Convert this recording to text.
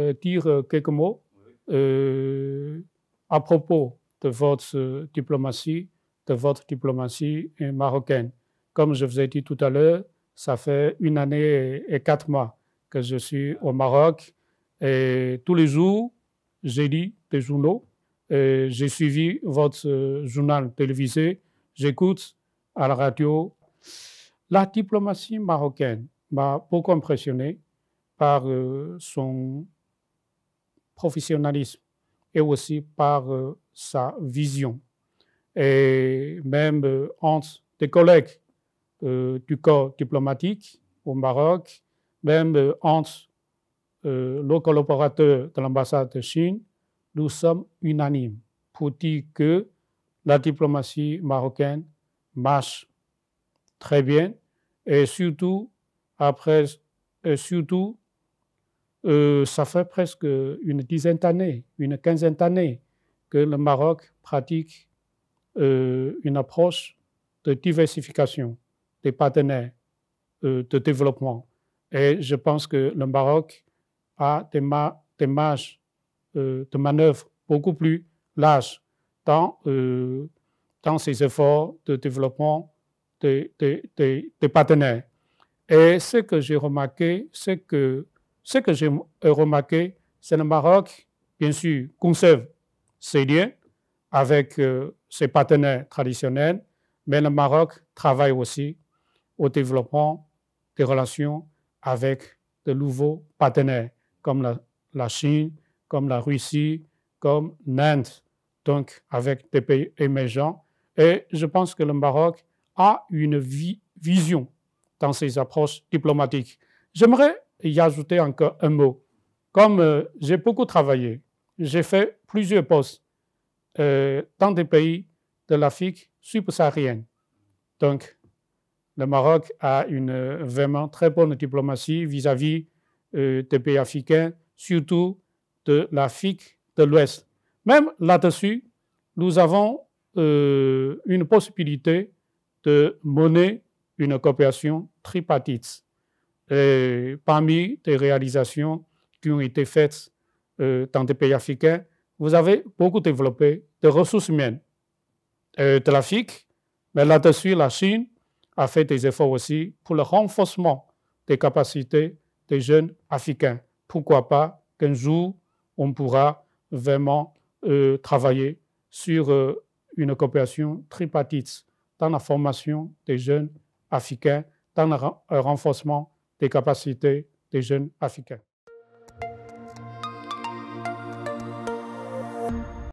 Euh, dire euh, quelques mots euh, à propos de votre diplomatie, de votre diplomatie marocaine. Comme je vous ai dit tout à l'heure, ça fait une année et quatre mois que je suis au Maroc et tous les jours, j'ai lu des journaux, j'ai suivi votre journal télévisé, j'écoute à la radio. La diplomatie marocaine m'a beaucoup impressionné par son professionnalisme et aussi par euh, sa vision. Et même euh, entre des collègues euh, du corps diplomatique au Maroc, même entre nos collaborateurs de l'ambassade de Chine, nous sommes unanimes pour dire que la diplomatie marocaine marche très bien et surtout après et surtout euh, ça fait presque une dizaine d'années, une quinzaine d'années que le Maroc pratique euh, une approche de diversification des partenaires euh, de développement. Et je pense que le Maroc a des, des marges de manœuvre beaucoup plus larges dans, dans ses efforts de développement des partenaires. Et ce que j'ai remarqué, c'est que ce que j'ai remarqué, c'est que le Maroc, bien sûr, conserve ses liens avec euh, ses partenaires traditionnels, mais le Maroc travaille aussi au développement des relations avec de nouveaux partenaires comme la, Chine, comme la Russie, comme l'Inde, donc avec des pays émergents. Et je pense que le Maroc a une vision dans ses approches diplomatiques. J'aimerais y ajouter encore un mot. Comme euh, j'ai beaucoup travaillé, j'ai fait plusieurs postes euh, dans des pays de l'Afrique subsaharienne. Donc, le Maroc a une euh, vraiment très bonne diplomatie vis-à-vis des pays africains, surtout de l'Afrique de l'Ouest. Même là-dessus, nous avons une possibilité de mener une coopération tripartite. Et euh, parmi les réalisations qui ont été faites euh, dans des pays africains, vous avez beaucoup développé des ressources humaines euh, de l'Afrique, mais là-dessus, la Chine a fait des efforts aussi pour le renforcement des capacités des jeunes africains. Pourquoi pas qu'un jour, on pourra vraiment travailler sur une coopération tripartite dans la formation des jeunes africains, dans le renforcement des capacités des jeunes africains.